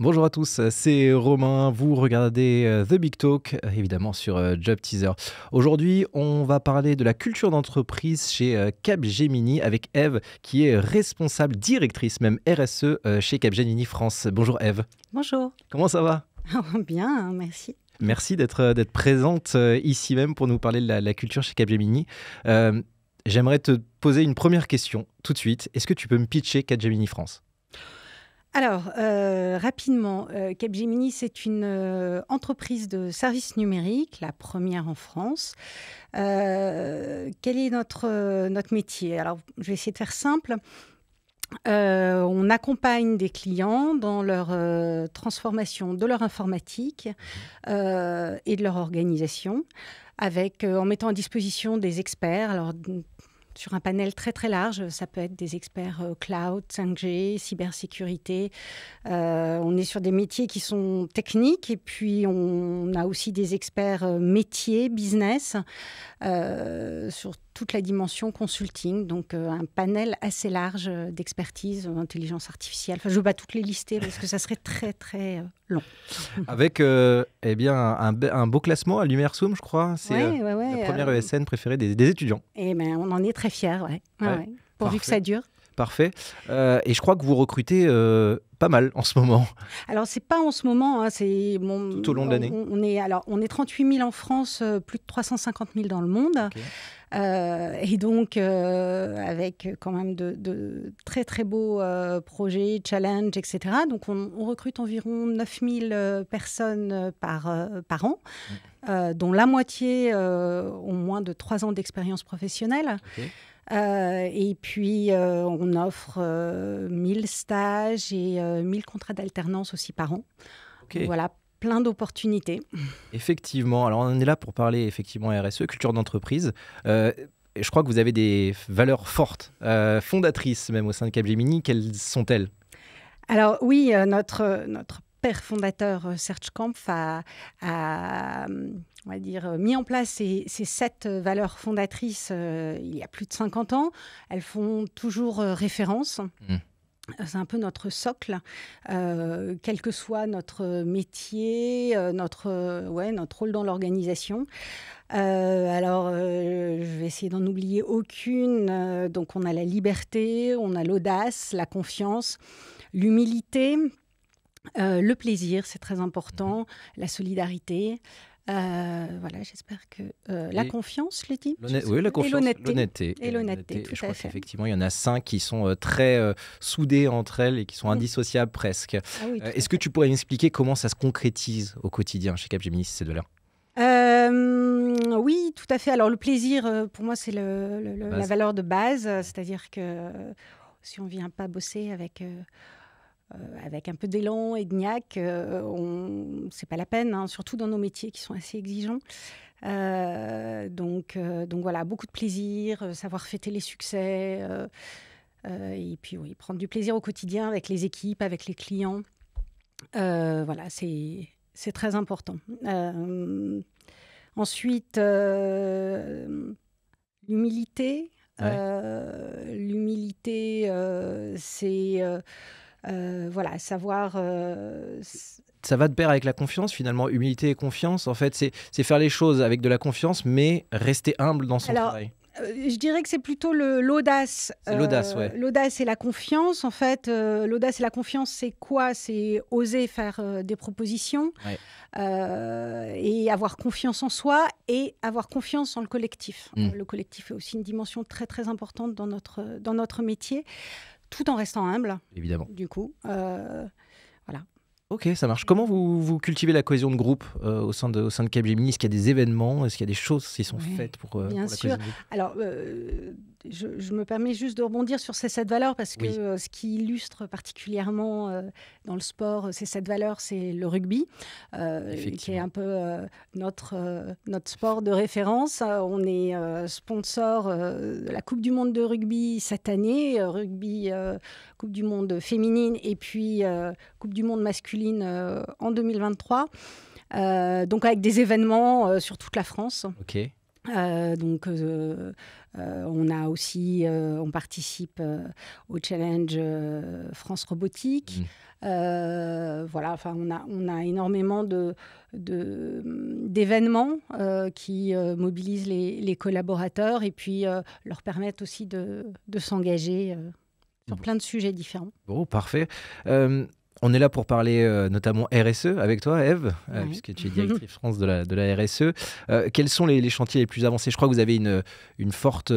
Bonjour à tous, c'est Romain, vous regardez euh, The Big Talk, euh, évidemment sur euh, Job Teaser. Aujourd'hui, on va parler de la culture d'entreprise chez Capgemini avec Eve, qui est responsable, directrice même RSE chez Capgemini France. Bonjour Eve. Bonjour. Comment ça va Bien, hein, merci. Merci d'être présente ici même pour nous parler de la, culture chez Capgemini. J'aimerais te poser une première question tout de suite. Est-ce que tu peux me pitcher Capgemini France alors, euh, rapidement, euh, Capgemini, c'est une euh, entreprise de services numériques, la première en France. quel est notre, notre métier Alors, je vais essayer de faire simple. on accompagne des clients dans leur transformation de leur informatique et de leur organisation, avec, en mettant à disposition des experts. Alors, sur un panel très très large. Ça peut être des experts euh, cloud, 5G, cybersécurité. Euh, on est sur des métiers qui sont techniques et puis on a aussi des experts euh, métiers, business, sur toute la dimension consulting. Donc un panel assez large d'expertise, en intelligence artificielle. je ne veux pas toutes les lister parce que ça serait très très long. Avec eh bien, un, beau classement à l'Umersum, je crois. C'est la première ESN e préférée des, étudiants. et eh ben, on en est très très fière, ouais. Pourvu que ça dure. Parfait. Euh, et je crois que vous recrutez euh, pas mal en ce moment. Alors, c'est pas en ce moment, hein, c'est tout au long de l'année. On, est, alors, on est 38 000 en France, euh, plus de 350 000 dans le monde. et donc, avec quand même de, très très beaux projets, challenges, etc. Donc, on, recrute environ 9 000 personnes par, par an. dont la moitié ont moins de 3 ans d'expérience professionnelle. Euh, et puis, euh, on offre 1000 euh, stages et 1000 contrats d'alternance aussi par an. Voilà, plein d'opportunités. Effectivement, alors on est là pour parler effectivement RSE, culture d'entreprise. je crois que vous avez des valeurs fortes, fondatrices même au sein de Capgemini. Quelles sont-elles alors oui, notre, notre fondateur euh, Serge a, on va dire, euh, mis en place ces, sept euh, valeurs fondatrices il y a plus de 50 ans. Elles font toujours référence. Mm. C'est un peu notre socle, quel que soit notre métier, notre, ouais, notre rôle dans l'organisation. alors, je vais essayer d'en oublier aucune. donc, on a la liberté, on a l'audace, la confiance, l'humilité, euh, le plaisir, c'est très mmh important, la solidarité. Euh, voilà, j'espère que euh, la confiance, les dit. Oui, la confiance, l'honnêteté. Et l'honnêteté. Je crois Effectivement, il y en a cinq qui sont très soudés entre elles et qui sont mmh. indissociables presque. Ah est-ce que tu pourrais m'expliquer comment ça se concrétise au quotidien chez Capgemini, ces deux-là oui, tout à fait. Alors le plaisir, pour moi, c'est la, la, valeur de base, mmh. c'est-à-dire que si on ne vient pas bosser avec euh, avec un peu d'élan et de niaque, euh, on... c'est pas la peine, hein, surtout dans nos métiers qui sont assez exigeants. Euh, donc, donc voilà, beaucoup de plaisir, savoir fêter les succès. et puis oui, prendre du plaisir au quotidien avec les équipes, avec les clients. voilà, c'est très important. ensuite, l'humilité. l'humilité, c'est euh, voilà, savoir. Euh, ça va de pair avec la confiance finalement, humilité et confiance. En fait, c'est faire les choses avec de la confiance, mais rester humble dans son travail. Euh, je dirais que c'est plutôt l'audace. L'audace, L'audace et la confiance. En fait, l'audace et la confiance, c'est quoi C'est oser faire des propositions et avoir confiance en soi et avoir confiance en le collectif. Mmh. Le collectif est aussi une dimension très très importante dans notre, dans notre métier tout en restant humble. Évidemment. Du coup, euh, voilà. Ok, ça marche. Comment vous, vous cultivez la cohésion de groupe euh, au, sein de, au sein de Capgemini Est-ce qu'il y a des événements Est-ce qu'il y a des choses qui sont faites pour, euh, bien la sûr. cohésion Alors, je, me permets juste de rebondir sur ces sept valeurs parce que euh, ce qui illustre particulièrement euh, dans le sport euh, ces sept valeurs, c'est le rugby, qui est un peu notre, notre sport de référence. On est sponsor de la Coupe du Monde de rugby cette année, rugby Coupe du Monde féminine et puis Coupe du Monde masculine en 2023. donc avec des événements sur toute la France. Ok. Euh, donc, euh, euh, on a aussi, on participe au challenge France Robotique. Mmh. voilà, enfin, on a, on a énormément de, d'événements qui mobilisent les, collaborateurs et puis leur permettent aussi de, s'engager sur mmh. plein de sujets différents. Bon, parfait. On est là pour parler euh, notamment RSE avec toi, Eve, euh, puisque tu es directrice France de la, RSE. E. Euh, quels sont les, chantiers les plus avancés Je crois que vous avez une, une forte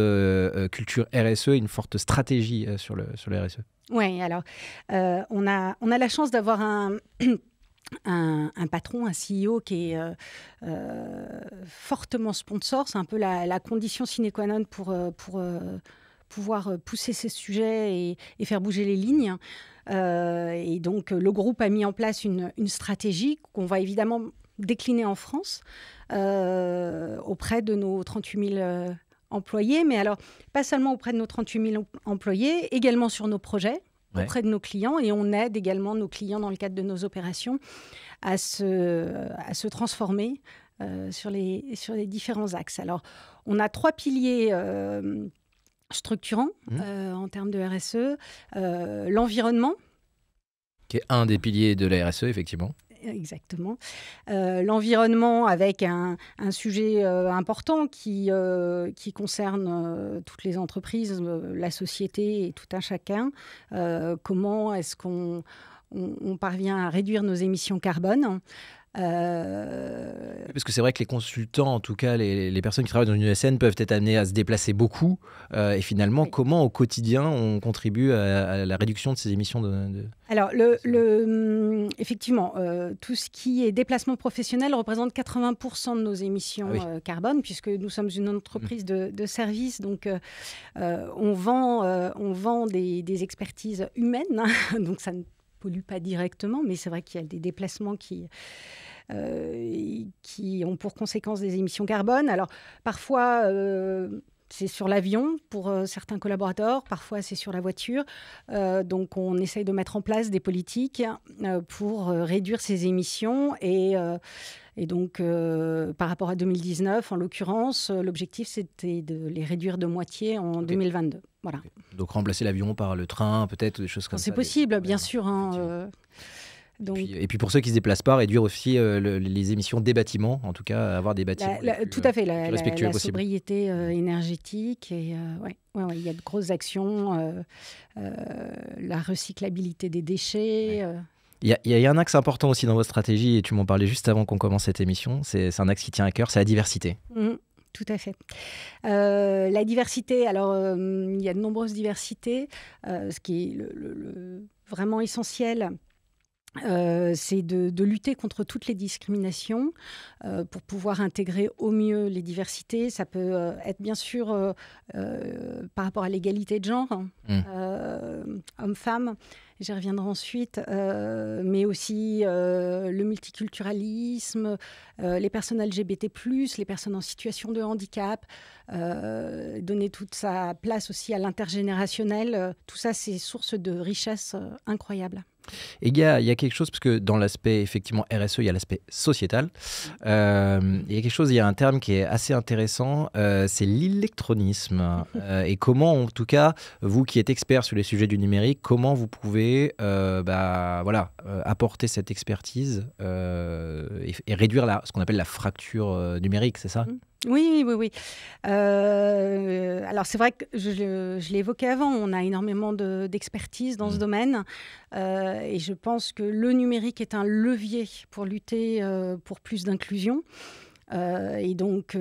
culture RSE, une forte stratégie sur, le, sur le RSE. Oui, alors, on, a, on a la chance d'avoir un... Un, patron, un CEO qui est fortement sponsor. C'est un peu la, condition sine qua non pour, pour pouvoir pousser ces sujets et, faire bouger les lignes. Euh, et donc, le groupe a mis en place une, stratégie qu'on va évidemment décliner en France euh, auprès de nos 38 000 euh, employés, mais alors pas seulement auprès de nos 38 000 employés, également sur nos projets auprès de nos clients et on aide également nos clients dans le cadre de nos opérations à se, à se transformer sur, les, sur les différents axes. Alors, on a trois piliers euh, Structurant, mmh. euh, en termes de RSE, euh, l'environnement. Qui est un des piliers de la RSE, effectivement. Exactement. Euh, l'environnement avec un, sujet important qui, qui concerne toutes les entreprises, la société et tout un chacun. comment est-ce qu'on parvient à réduire nos émissions carbone euh, Parce que c'est vrai que les consultants, en tout cas les, personnes qui travaillent dans une usn peuvent être amenées à se déplacer beaucoup. Euh, et finalement, comment au quotidien on contribue à, la réduction de ces émissions de, Alors, le, hum, effectivement, euh, tout ce qui est déplacement professionnel représente 80% de nos émissions ah carbone, puisque nous sommes une entreprise mmh. de, services. Donc, on vend, on vend des, expertises humaines. donc, ça ne pollue pas directement, mais c'est vrai qu'il y a des déplacements qui, euh, qui ont pour conséquence des émissions carbone. Alors parfois euh, c'est sur l'avion pour euh, certains collaborateurs, parfois c'est sur la voiture. donc on essaye de mettre en place des politiques pour réduire ces émissions. Et, et donc par rapport à 2019, en l'occurrence, l'objectif c'était de les réduire de moitié en 2022. Voilà. Donc remplacer l'avion par le train, peut-être, des choses comme ça. C'est possible, bien sûr. Hein, et, puis, pour ceux qui se déplacent pas, réduire aussi euh, les émissions des bâtiments, en tout cas avoir des bâtiments. tout à fait, la, sobriété euh, énergétique et euh, ouais, ouais, il y a de grosses actions, la recyclabilité des déchets. Il y, a un axe important aussi dans votre stratégie, et tu m'en parlais juste avant qu'on commence cette émission, c'est un axe qui tient à cœur, c'est la diversité. Mmh, tout à fait. la diversité, alors il y a de nombreuses diversités, ce qui est vraiment essentiel euh, c'est de, lutter contre toutes les discriminations euh, pour pouvoir intégrer au mieux les diversités. Ça peut euh, être bien sûr par rapport à l'égalité de genre, hein, mmh. hommes-femmes, j'y reviendrai ensuite, mais aussi le multiculturalisme, les personnes LGBT, les personnes en situation de handicap, donner toute sa place aussi à l'intergénérationnel. tout ça, c'est source de richesse incroyable. Et il y, a, y a, quelque chose, parce que dans l'aspect effectivement RSE, il y a l'aspect sociétal. Euh, il y a quelque chose, il y a un terme qui est assez intéressant, euh, c'est l'électronisme. Euh, et comment, en tout cas, vous qui êtes expert sur les sujets du numérique, comment vous pouvez bah, voilà, apporter cette expertise et, réduire ce qu'on appelle la fracture numérique, c'est ça mm. Oui, oui, oui. Euh, alors c'est vrai que je, l'évoquais l'ai évoqué avant, on a énormément d'expertise dans ce mm. domaine euh, et je pense que le numérique est un levier pour lutter euh, pour plus d'inclusion. et donc,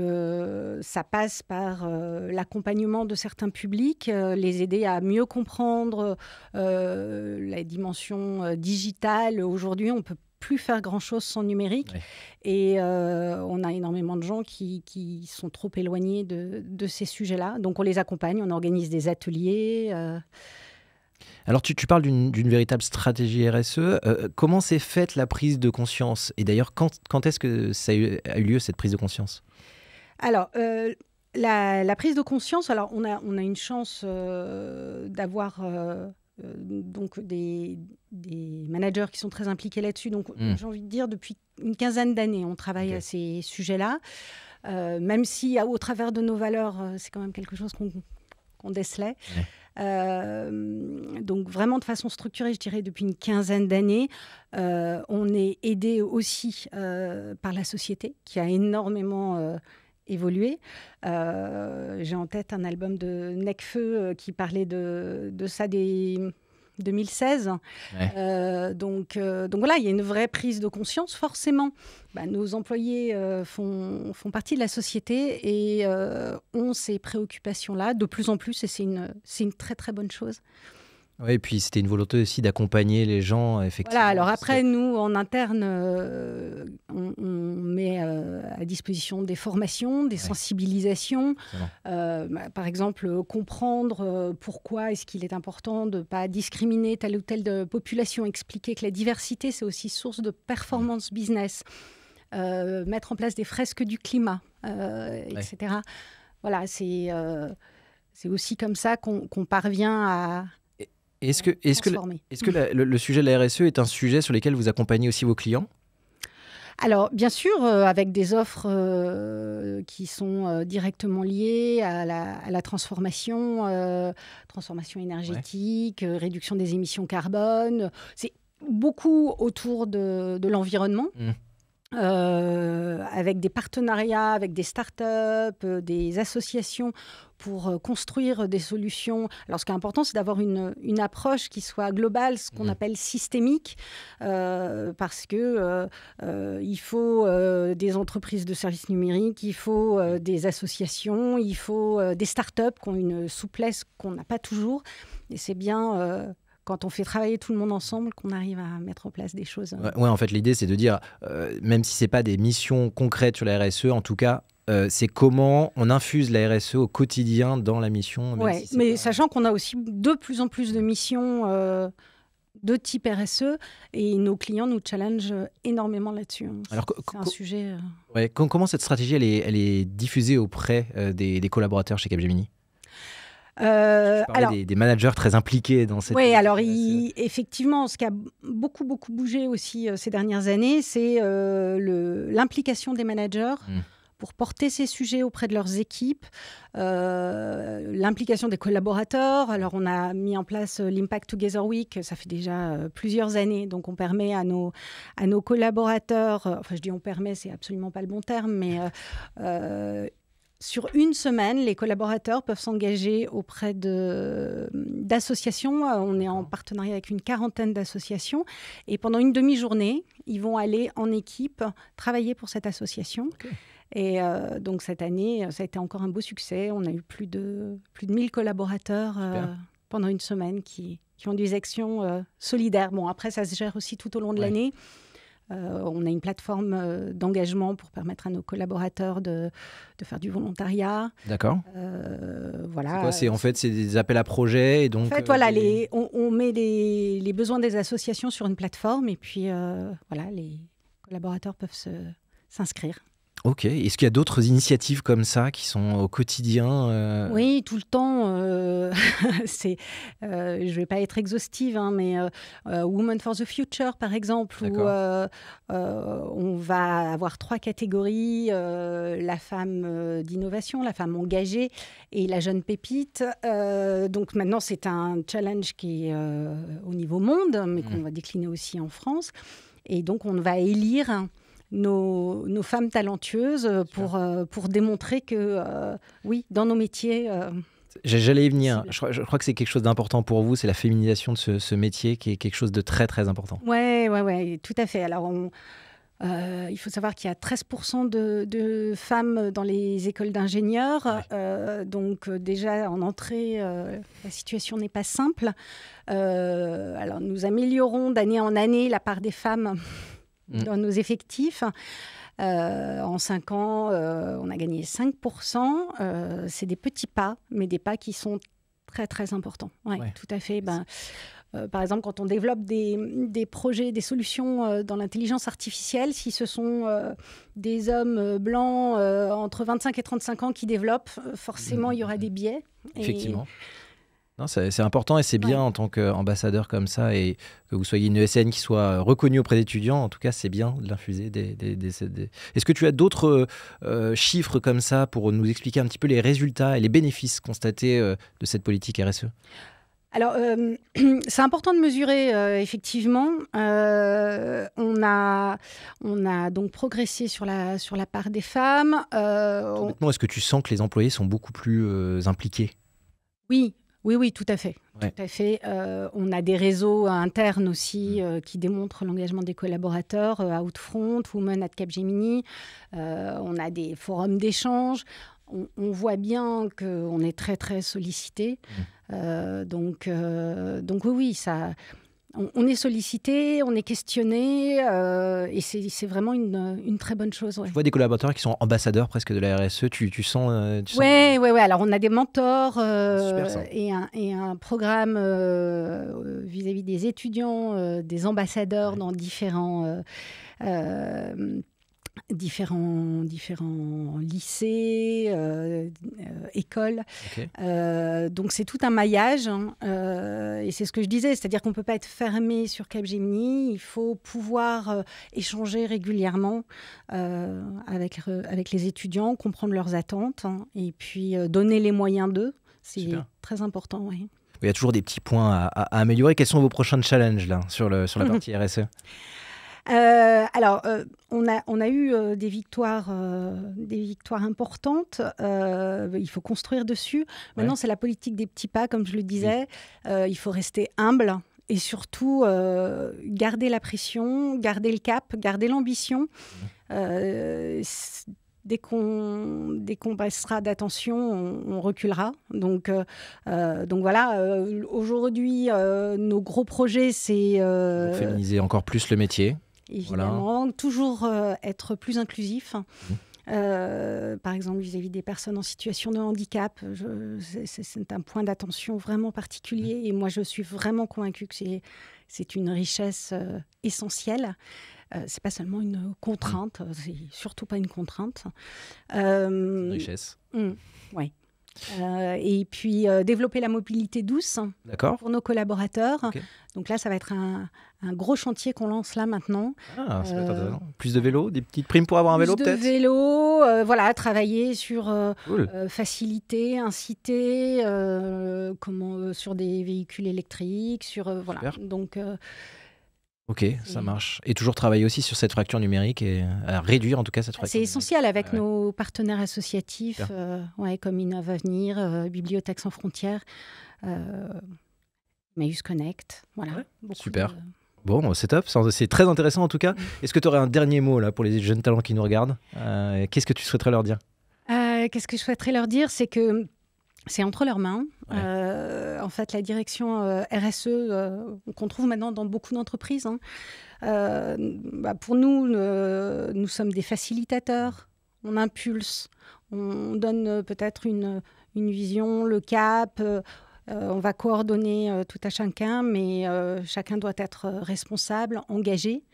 ça passe par l'accompagnement de certains publics, les aider à mieux comprendre la dimension digitale. Aujourd'hui, on peut plus faire grand-chose sans numérique. Et euh, on a énormément de gens qui, qui sont trop éloignés de, de ces sujets-là. Donc on les accompagne, on organise des ateliers. Euh. Alors tu, tu parles d'une véritable stratégie RSE. Euh, comment s'est faite la prise de conscience Et d'ailleurs, quand, quand est-ce que ça a eu, lieu cette prise de conscience Alors, la, la, prise de conscience, alors on a, on a une chance d'avoir euh, donc des, des, managers qui sont très impliqués là-dessus. Donc hmm. j'ai envie de dire, depuis une quinzaine d'années, on travaille à ces sujets-là. Euh, même si au travers de nos valeurs, euh, c'est quand même quelque chose qu'on décelait. donc vraiment de façon structurée, je dirais depuis une quinzaine d'années, on est aidé aussi par la société qui a énormément évolué. Euh, j'ai en tête un album de Necfeu euh, qui parlait de, ça des 2016. Euh, donc, donc voilà, il y a une vraie prise de conscience. Forcément, bah, nos employés font, font, partie de la société et ont ces préoccupations-là de plus en plus et c'est une, une très très bonne chose. Oui, et puis c'était une volonté aussi d'accompagner les gens, effectivement. Voilà, alors après, nous, en interne, on, à disposition des formations, des sensibilisations. Euh, bah, par exemple, euh, comprendre euh, pourquoi est-ce qu'il est important de ne pas discriminer telle ou telle population, expliquer que la diversité, c'est aussi source de performance mmh. business, mettre en place des fresques du climat, etc. Voilà, c'est c'est aussi comme ça qu'on parvient à, est-ce que, est -ce que, le, sujet de la RSE est un sujet sur lequel vous accompagnez aussi vos clients alors, bien sûr, euh, avec des offres euh, qui sont euh, directement liées à la, transformation, transformation énergétique, réduction des émissions carbone. C'est beaucoup autour de, l'environnement. Mmh. Euh, avec des partenariats, avec des startups, up euh, des associations pour euh, construire des solutions. Alors, ce qui est important, c'est d'avoir une, approche qui soit globale, ce qu'on mm. appelle systémique, parce que il faut des entreprises de services numériques, il faut mm. des associations, il faut des startups qui ont une souplesse qu'on n'a pas toujours. Et c'est bien quand on fait travailler tout le monde ensemble qu'on arrive à mettre en place des choses. Euh. Ouais, en fait, l'idée, c'est de dire, euh, même si ce n'est pas des missions concrètes sur la RSE, en tout cas, euh, c'est comment on infuse la RSE au quotidien dans la mission. Oui, mais sachant qu'on a aussi de plus en plus de missions de type RSE et nos clients nous challengent énormément là-dessus. Hein. Alors, c'est un sujet. comment cette stratégie elle est, elle est diffusée auprès des, des collaborateurs chez Capgemini euh, alors, des, managers très impliqués dans cette. Oui, alors euh, effectivement, ce qui a beaucoup beaucoup bougé aussi euh, ces dernières années, c'est euh, l'implication des managers. Hmm. pour porter ces sujets auprès de leurs équipes, l'implication des collaborateurs. Alors on a mis en place l'Impact Together Week, ça fait déjà plusieurs années, donc on permet à nos, à nos collaborateurs, enfin je dis on permet, c'est absolument pas le bon terme, mais sur une semaine, les collaborateurs peuvent s'engager auprès d'associations. Euh, on est en partenariat avec une quarantaine d'associations. Et pendant une demi-journée, ils vont aller en équipe travailler pour cette association. Et euh, donc cette année, euh, ça a été encore un beau succès. On a eu plus de, plus de 1000 collaborateurs pendant une semaine qui, ont des actions solidaires. Bon, après, ça se gère aussi tout au long de l'année. Euh, on a une plateforme euh, d'engagement pour permettre à nos collaborateurs de, faire du volontariat. D'accord. Euh, voilà. C'est en fait c'est des appels à projets En fait, on, met les, les, besoins des associations sur une plateforme et puis voilà, les collaborateurs peuvent s'inscrire. Ok. Est-ce qu'il y a d'autres initiatives comme ça qui sont au quotidien euh Oui, tout le temps. Euh, c'est, euh, je ne vais pas être exhaustive, hein, mais Women for the Future, par exemple, où on va avoir trois catégories la femme d'innovation, la femme engagée et la jeune pépite. donc maintenant, c'est un challenge qui est au niveau monde, mais mmh. qu'on va décliner aussi en France. Et donc, on va élire nos, femmes talentueuses pour, euh, pour démontrer que, euh, oui, dans nos métiers... Euh, j'allais y venir. Je crois, que c'est quelque chose d'important pour vous, c'est la féminisation de ce, métier qui est quelque chose de très très important. Oui, ouais, ouais, tout à fait. Alors, il faut savoir qu'il y a 13% de, femmes dans les écoles d'ingénieurs. donc déjà, en entrée, la situation n'est pas simple. alors nous améliorons d'année en année la part des femmes Mm. dans nos effectifs. Euh, en 5 ans, euh, on a gagné 5%. Euh, c'est des petits pas, mais des pas qui sont très très importants. Oui, tout à fait. Ben, par exemple, quand on développe des, projets, des solutions dans l'intelligence artificielle, si ce sont des hommes blancs entre 25 et 35 ans qui développent, forcément, il y aura mm. des biais. Effectivement. Non, c'est important et c'est bien en tant qu'ambassadeur comme ça et que vous soyez une ESN qui soit euh, reconnue auprès d'étudiants. En tout cas, c'est bien de l'infuser. Des, Est-ce que tu as d'autres euh, euh, chiffres comme ça pour nous expliquer un petit peu les résultats et les bénéfices constatés de cette politique RSE alors, c'est important de mesurer, effectivement. on, a, on a donc progressé sur la, sur la part des femmes. Maintenant, Est-ce que tu sens que les employés sont beaucoup plus impliqués Oui, oui, oui, tout à fait. Tout à fait. Euh, on a des réseaux internes aussi mm. euh, qui démontrent l'engagement des collaborateurs, euh, à Outfront, Women at Capgemini. on a des forums d'échange. On, voit bien qu'on est très, très sollicité. Mm. donc, donc oui, oui, ça, on, est sollicité, on est questionné, euh, et c'est vraiment une, très bonne chose. Ouais. Je vois des collaborateurs qui sont ambassadeurs presque de la RSE, tu, sens... Euh, oui, alors on a des mentors euh, et un, programme vis-à-vis des étudiants, des ambassadeurs dans différents différents, différents lycées, école. Euh, donc c'est tout un maillage. Hein. Euh, et c'est ce que je disais, c'est-à-dire qu'on ne peut pas être fermé sur Capgemini. Il faut pouvoir euh, échanger régulièrement avec, avec les étudiants, comprendre leurs attentes hein, et puis donner les moyens d'eux. C'est très important. Il y a toujours des petits points à, à améliorer. Quels sont vos prochains challenges là, sur, le, sur la partie RSE euh, alors, euh, on, a, eu euh, des, victoires, des victoires importantes. il faut construire dessus. Maintenant, c'est la politique des petits pas, comme je le disais. il faut rester humble et surtout garder la pression, garder le cap, garder l'ambition. dès qu'on dès passera d'attention, on, reculera. Donc donc voilà. Aujourd'hui, nos gros projets, c'est féminiser encore plus le métier évidemment. Toujours euh, être plus inclusif. Hein. Euh, par exemple vis-à-vis des personnes en situation de handicap. C'est un point d'attention vraiment particulier mmh. et moi je suis vraiment convaincue que c'est une richesse euh, essentielle. Euh, c'est pas seulement une contrainte, mmh. c'est surtout pas une contrainte. Une richesse. Mmh. oui. Euh, et puis euh, développer la mobilité douce pour nos collaborateurs. Donc là, ça va être un, gros chantier qu'on lance là maintenant. Ah, euh, plus de vélos, des petites primes pour avoir un vélo peut-être Plus de vélos, voilà, travailler sur faciliter, inciter, comment, sur des véhicules électriques, sur voilà. Donc Ok, ça marche. Et toujours travailler aussi sur cette fracture numérique et euh, à réduire en tout cas cette fracture. C'est essentiel avec ah nos partenaires associatifs, euh, ouais, comme Innov Avenir, euh, Bibliothèque sans frontières, euh, Connect. Voilà, super. Bon, bah, c'est top, c'est très intéressant en tout cas. Mm. Est-ce que tu aurais un dernier mot là pour les jeunes talents qui nous regardent Qu'est-ce que tu souhaiterais leur dire Qu'est-ce que je souhaiterais leur dire C'est que c'est entre leurs mains. Euh, en fait, la direction euh, RSE euh, qu'on trouve maintenant dans beaucoup d'entreprises. Hein, bah, pour nous, nous sommes des facilitateurs. On impulse. On donne peut-être une, vision, le cap. on va coordonner tout à chacun, mais chacun doit être responsable, engagé.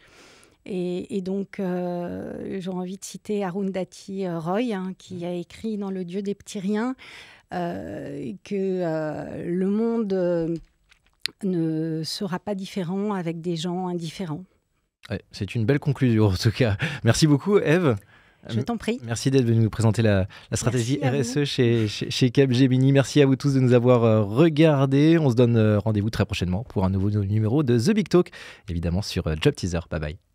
Et, donc, j'ai envie de citer Arundhati Roy, hein, qui a écrit dans Le Dieu des petits riens euh, que euh, le monde euh, ne sera pas différent avec des gens indifférents. c'est une belle conclusion en tout cas. Merci beaucoup Eve. Je t'en prie. Merci d'être venue nous présenter la, stratégie RSE chez, chez, chez, Capgemini. Merci à vous tous de nous avoir regardés. On se donne rendez-vous très prochainement pour un nouveau numéro de The Big Talk, évidemment sur Job Teaser. Bye bye.